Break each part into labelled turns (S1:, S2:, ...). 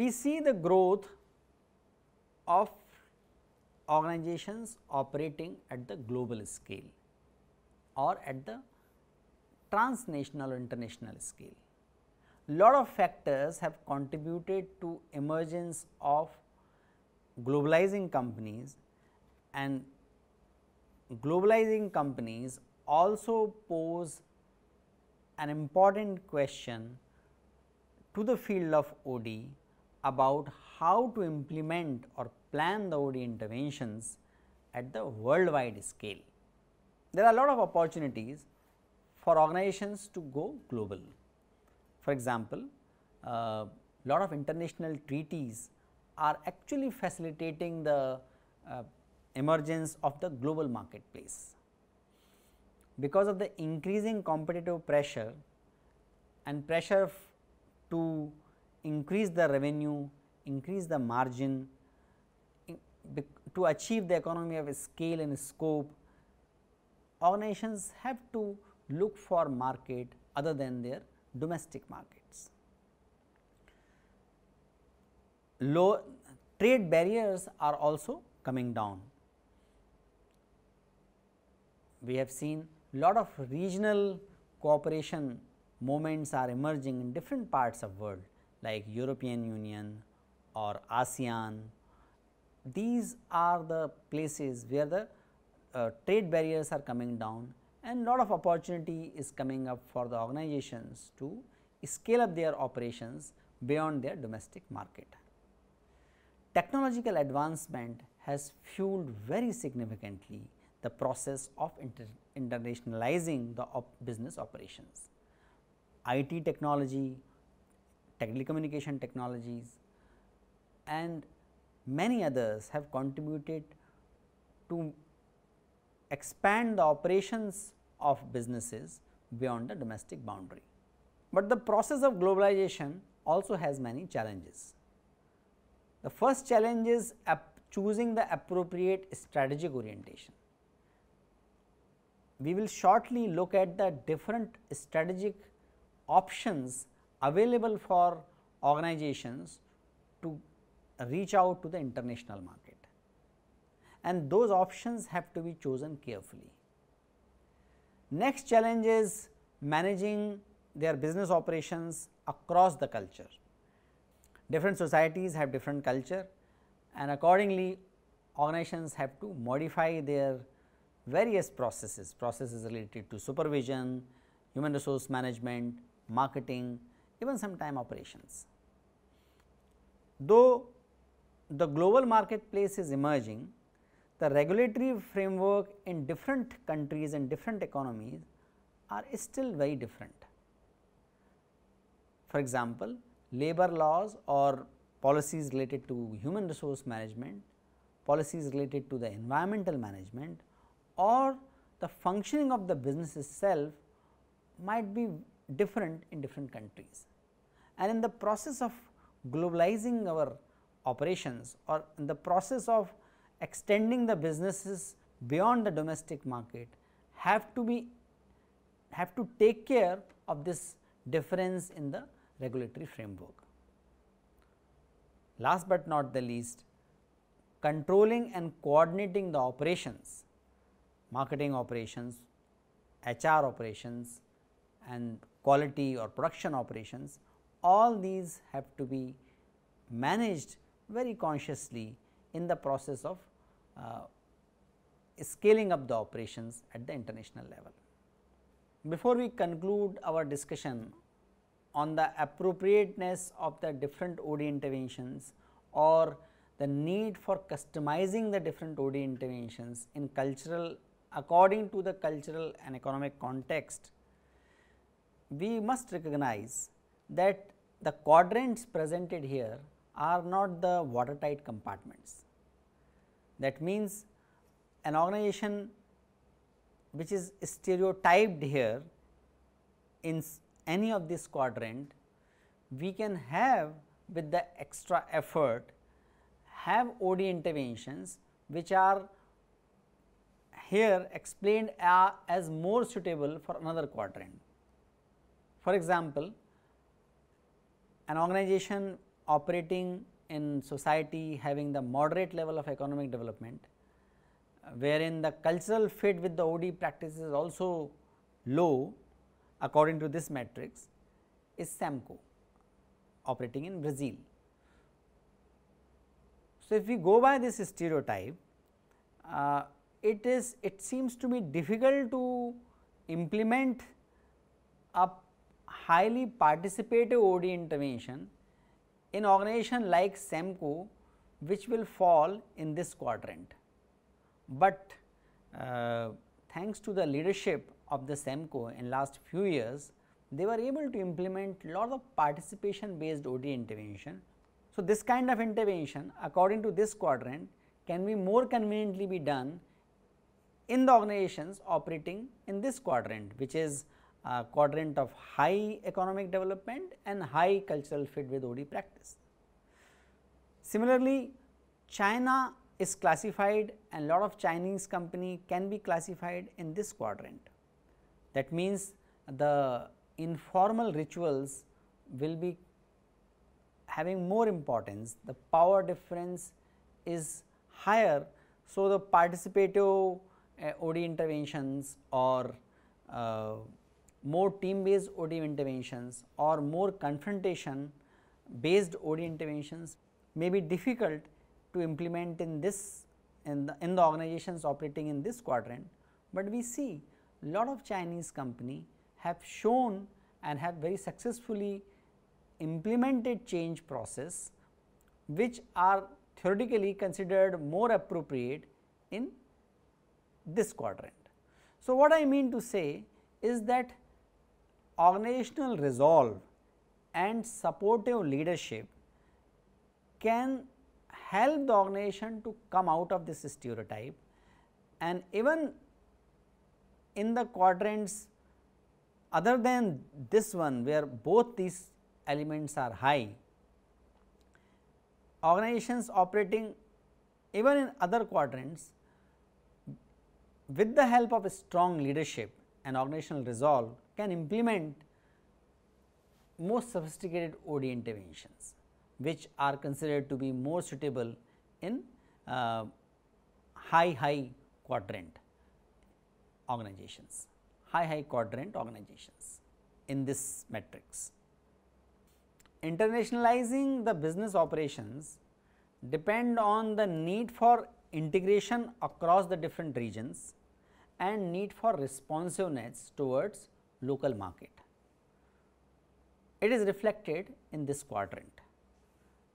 S1: we see the growth of organizations operating at the global scale or at the transnational or international scale. Lot of factors have contributed to emergence of globalizing companies and globalizing companies also pose an important question to the field of OD about how to implement or plan the OD interventions at the worldwide scale. There are a lot of opportunities for organizations to go global. For example, a uh, lot of international treaties are actually facilitating the uh, emergence of the global marketplace. Because of the increasing competitive pressure and pressure to increase the revenue, increase the margin to achieve the economy of scale and scope. Organizations have to look for market other than their domestic markets. Low trade barriers are also coming down. We have seen lot of regional cooperation moments are emerging in different parts of world like European Union or ASEAN. These are the places where the uh, trade barriers are coming down and lot of opportunity is coming up for the organizations to scale up their operations beyond their domestic market. Technological advancement has fueled very significantly the process of inter internationalizing the op business operations. IT technology telecommunication technologies and many others have contributed to expand the operations of businesses beyond the domestic boundary. But the process of globalization also has many challenges. The first challenge is choosing the appropriate strategic orientation. We will shortly look at the different strategic options available for organizations to reach out to the international market and those options have to be chosen carefully. Next challenge is managing their business operations across the culture. Different societies have different culture and accordingly organizations have to modify their various processes, processes related to supervision, human resource management, marketing even some time operations. Though the global marketplace is emerging, the regulatory framework in different countries and different economies are still very different. For example, labor laws or policies related to human resource management, policies related to the environmental management or the functioning of the business itself might be different in different countries and in the process of globalizing our operations or in the process of extending the businesses beyond the domestic market have to be have to take care of this difference in the regulatory framework. Last but not the least, controlling and coordinating the operations, marketing operations, HR operations and quality or production operations all these have to be managed very consciously in the process of uh, scaling up the operations at the international level. Before we conclude our discussion on the appropriateness of the different OD interventions or the need for customizing the different OD interventions in cultural according to the cultural and economic context, we must recognize that the quadrants presented here are not the watertight compartments. That means, an organization which is stereotyped here in any of this quadrant, we can have with the extra effort have OD interventions which are here explained uh, as more suitable for another quadrant. For example, an organization operating in society having the moderate level of economic development, wherein the cultural fit with the OD practice is also low according to this matrix is SAMCO operating in Brazil. So, if we go by this stereotype, uh, it is it seems to be difficult to implement a highly participative OD intervention in organization like SEMCO which will fall in this quadrant. But uh, thanks to the leadership of the SEMCO in last few years, they were able to implement lot of participation based OD intervention. So, this kind of intervention according to this quadrant can be more conveniently be done in the organizations operating in this quadrant which is uh, quadrant of high economic development and high cultural fit with OD practice. Similarly, China is classified and lot of Chinese company can be classified in this quadrant. That means, the informal rituals will be having more importance, the power difference is higher. So, the participative uh, OD interventions or uh, more team based OD interventions or more confrontation based OD interventions may be difficult to implement in this in the, in the organizations operating in this quadrant, but we see lot of Chinese company have shown and have very successfully implemented change process which are theoretically considered more appropriate in this quadrant. So, what I mean to say is that organizational resolve and supportive leadership can help the organization to come out of this stereotype and even in the quadrants other than this one where both these elements are high, organizations operating even in other quadrants with the help of strong leadership and organizational resolve can implement most sophisticated OD interventions which are considered to be more suitable in uh, high high quadrant organizations, high high quadrant organizations in this matrix. Internationalizing the business operations depend on the need for integration across the different regions and need for responsiveness towards local market. It is reflected in this quadrant.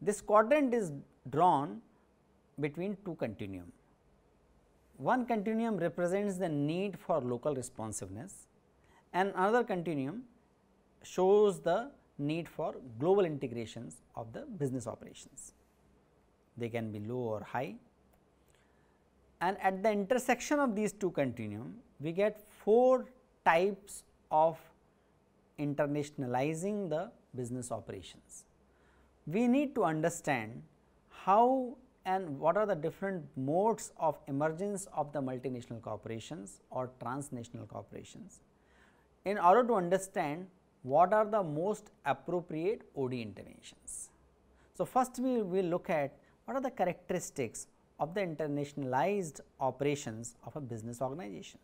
S1: This quadrant is drawn between two continuum. One continuum represents the need for local responsiveness and another continuum shows the need for global integrations of the business operations. They can be low or high and at the intersection of these two continuum we get four types of internationalizing the business operations. We need to understand how and what are the different modes of emergence of the multinational corporations or transnational corporations in order to understand what are the most appropriate OD interventions. So, first we will look at what are the characteristics of the internationalized operations of a business organization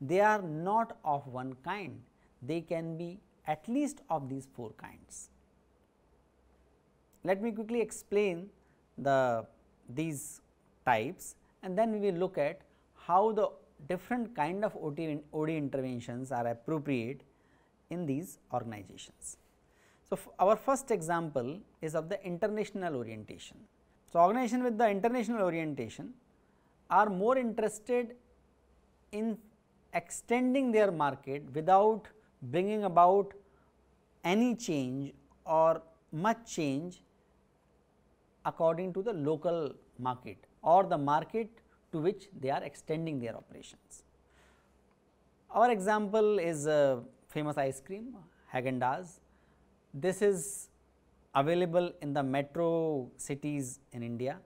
S1: they are not of one kind, they can be at least of these four kinds. Let me quickly explain the these types and then we will look at how the different kind of OT, OD interventions are appropriate in these organizations. So, our first example is of the international orientation. So, organization with the international orientation are more interested in extending their market without bringing about any change or much change according to the local market or the market to which they are extending their operations. Our example is a famous ice cream Häagen-Dazs. This is available in the metro cities in India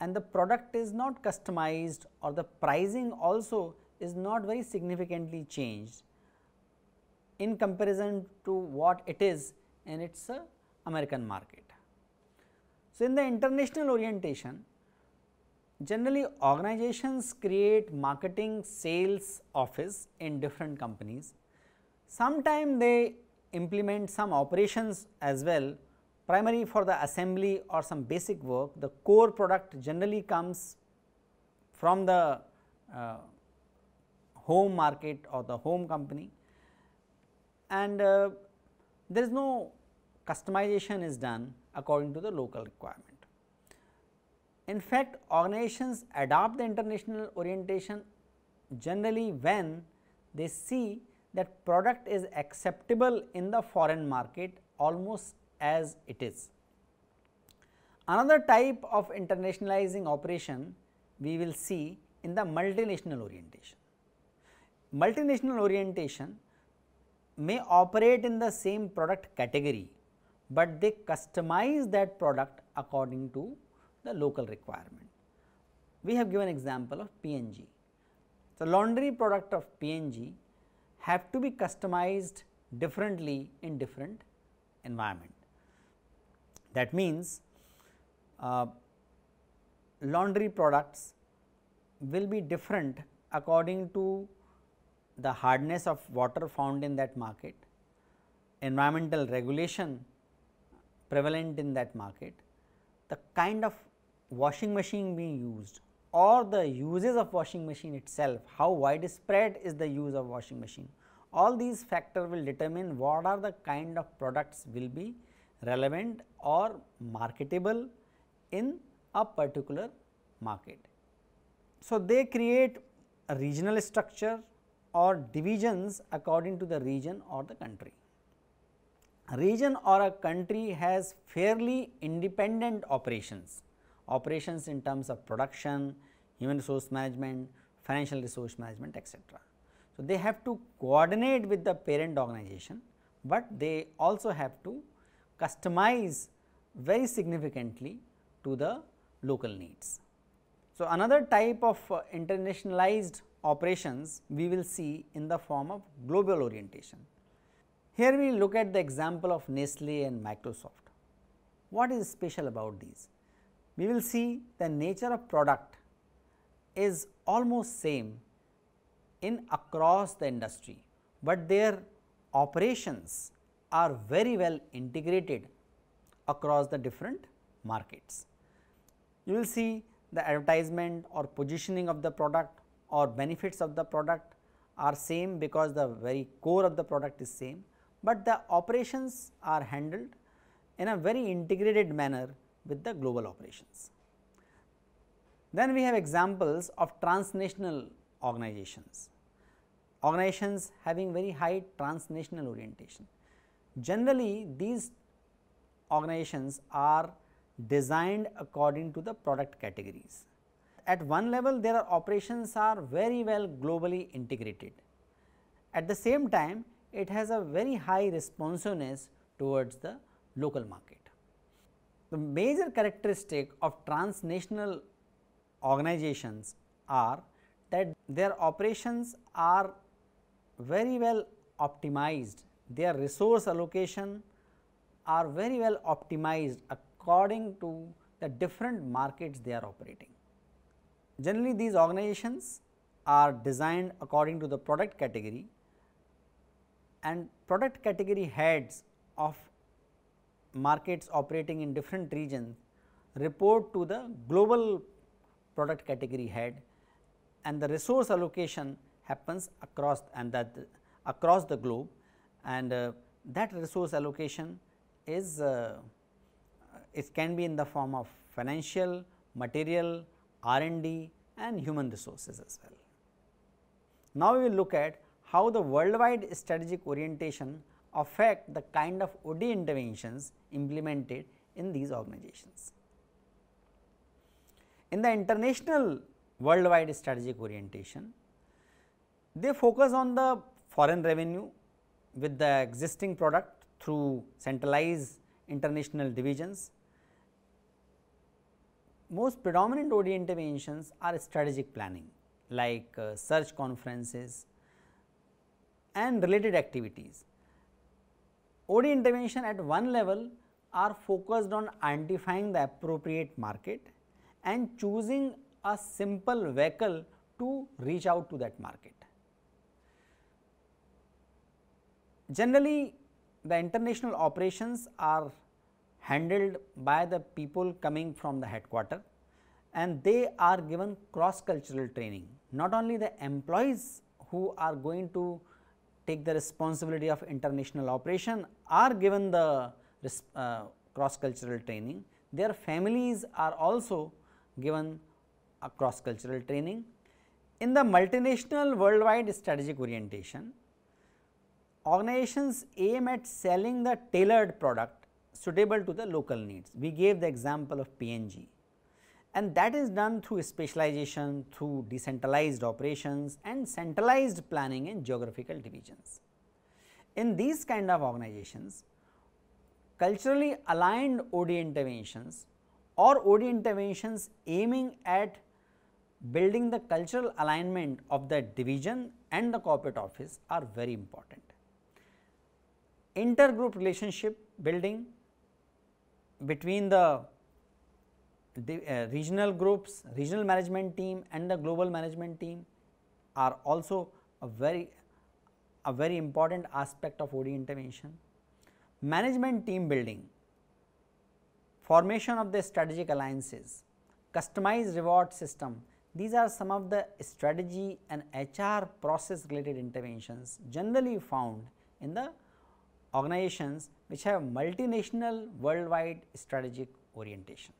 S1: and the product is not customized or the pricing also is not very significantly changed in comparison to what it is in its uh, American market. So, in the international orientation generally organizations create marketing sales office in different companies. Sometime they implement some operations as well primary for the assembly or some basic work the core product generally comes from the uh, home market or the home company and uh, there is no customization is done according to the local requirement. In fact, organizations adopt the international orientation generally when they see that product is acceptable in the foreign market almost as it is. Another type of internationalizing operation we will see in the multinational orientation multinational orientation may operate in the same product category, but they customize that product according to the local requirement. We have given example of PNG. The laundry product of PNG have to be customized differently in different environment. That means, uh, laundry products will be different according to the hardness of water found in that market, environmental regulation prevalent in that market, the kind of washing machine being used or the uses of washing machine itself, how widespread is the use of washing machine. All these factors will determine what are the kind of products will be relevant or marketable in a particular market. So, they create a regional structure or divisions according to the region or the country. A region or a country has fairly independent operations, operations in terms of production, human resource management, financial resource management etc. So, they have to coordinate with the parent organization, but they also have to customize very significantly to the local needs. So, another type of uh, internationalized operations we will see in the form of global orientation. Here we look at the example of Nestle and Microsoft. What is special about these? We will see the nature of product is almost same in across the industry, but their operations are very well integrated across the different markets. You will see the advertisement or positioning of the product or benefits of the product are same because the very core of the product is same, but the operations are handled in a very integrated manner with the global operations. Then we have examples of transnational organizations, organizations having very high transnational orientation. Generally, these organizations are designed according to the product categories. At one level their operations are very well globally integrated. At the same time it has a very high responsiveness towards the local market. The major characteristic of transnational organizations are that their operations are very well optimized, their resource allocation are very well optimized according to the different markets they are operating. Generally these organizations are designed according to the product category and product category heads of markets operating in different regions report to the global product category head and the resource allocation happens across and that across the globe and uh, that resource allocation is uh, it can be in the form of financial, material, R&D and human resources as well. Now, we will look at how the worldwide strategic orientation affect the kind of OD interventions implemented in these organizations. In the international worldwide strategic orientation, they focus on the foreign revenue with the existing product through centralized international divisions most predominant OD interventions are strategic planning like uh, search conferences and related activities. OD intervention at one level are focused on identifying the appropriate market and choosing a simple vehicle to reach out to that market. Generally, the international operations are handled by the people coming from the headquarter and they are given cross cultural training. Not only the employees who are going to take the responsibility of international operation are given the uh, cross cultural training, their families are also given a cross cultural training. In the multinational worldwide strategic orientation, organizations aim at selling the tailored product suitable to the local needs. We gave the example of PNG and that is done through specialization, through decentralized operations and centralized planning and geographical divisions. In these kind of organizations, culturally aligned OD interventions or OD interventions aiming at building the cultural alignment of the division and the corporate office are very important. Intergroup relationship building between the, uh, regional groups, regional management team and the global management team are also a very a very important aspect of OD intervention. Management team building, formation of the strategic alliances, customized reward system, these are some of the strategy and HR process related interventions generally found in the organizations which have multinational worldwide strategic orientation.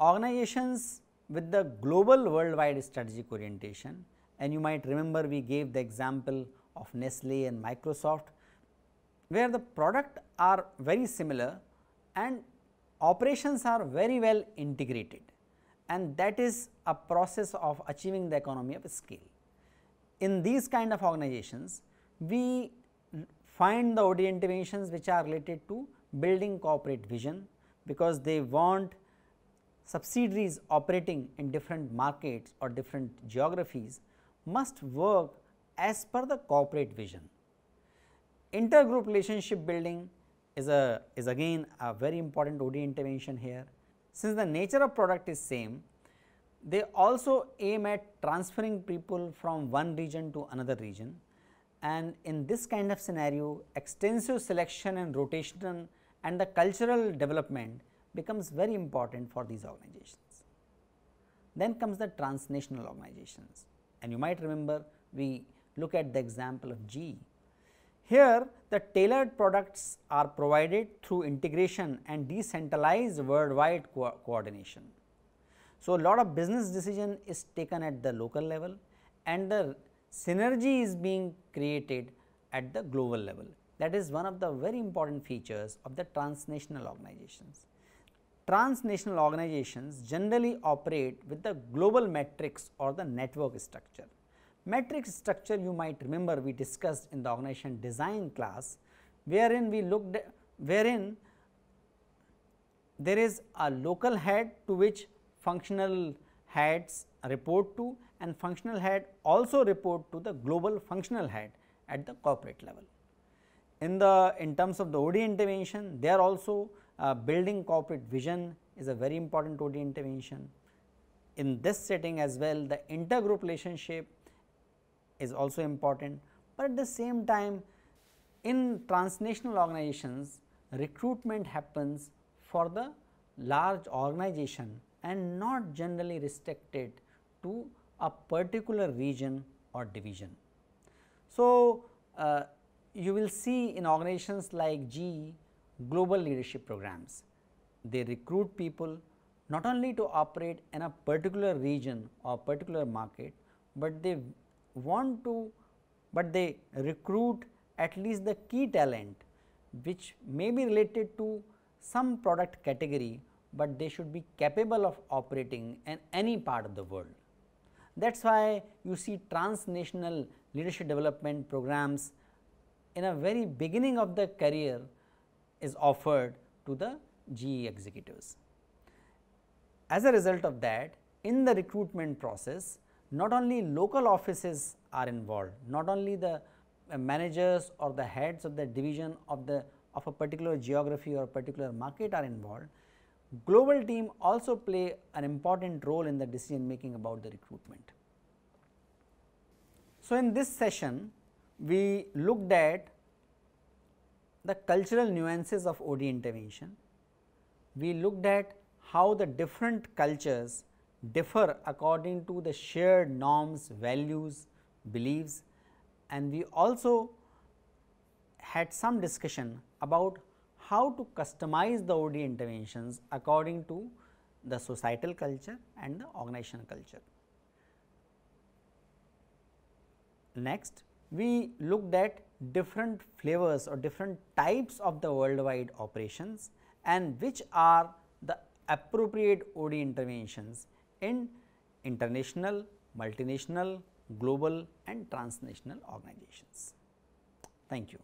S1: Organizations with the global worldwide strategic orientation and you might remember we gave the example of Nestle and Microsoft where the product are very similar and operations are very well integrated and that is a process of achieving the economy of scale. In these kind of organizations, we find the OD interventions which are related to building corporate vision because they want subsidiaries operating in different markets or different geographies must work as per the corporate vision. Intergroup relationship building is a is again a very important OD intervention here. Since the nature of product is same, they also aim at transferring people from one region to another region and in this kind of scenario extensive selection and rotation and the cultural development becomes very important for these organizations. Then comes the transnational organizations and you might remember we look at the example of GE. Here the tailored products are provided through integration and decentralized worldwide co coordination. So, a lot of business decision is taken at the local level and the synergy is being created at the global level. That is one of the very important features of the transnational organizations. Transnational organizations generally operate with the global matrix or the network structure. Matrix structure you might remember we discussed in the organization design class wherein we looked wherein there is a local head to which functional heads report to and functional head also report to the global functional head at the corporate level. In the in terms of the OD intervention, they are also uh, building corporate vision is a very important OD intervention. In this setting as well, the intergroup relationship is also important, but at the same time in transnational organizations, recruitment happens for the large organization and not generally restricted to a particular region or division. So, uh, you will see in organizations like GE global leadership programs. They recruit people not only to operate in a particular region or particular market, but they want to, but they recruit at least the key talent which may be related to some product category, but they should be capable of operating in any part of the world. That is why you see transnational leadership development programs in a very beginning of the career is offered to the GE executives. As a result of that, in the recruitment process, not only local offices are involved, not only the uh, managers or the heads of the division of the of a particular geography or a particular market are involved, global team also play an important role in the decision making about the recruitment. So, in this session we looked at the cultural nuances of OD intervention, we looked at how the different cultures differ according to the shared norms, values, beliefs and we also had some discussion about how to customize the OD interventions according to the societal culture and the organizational culture. Next, we looked at different flavors or different types of the worldwide operations and which are the appropriate OD interventions in international, multinational, global and transnational organizations. Thank you.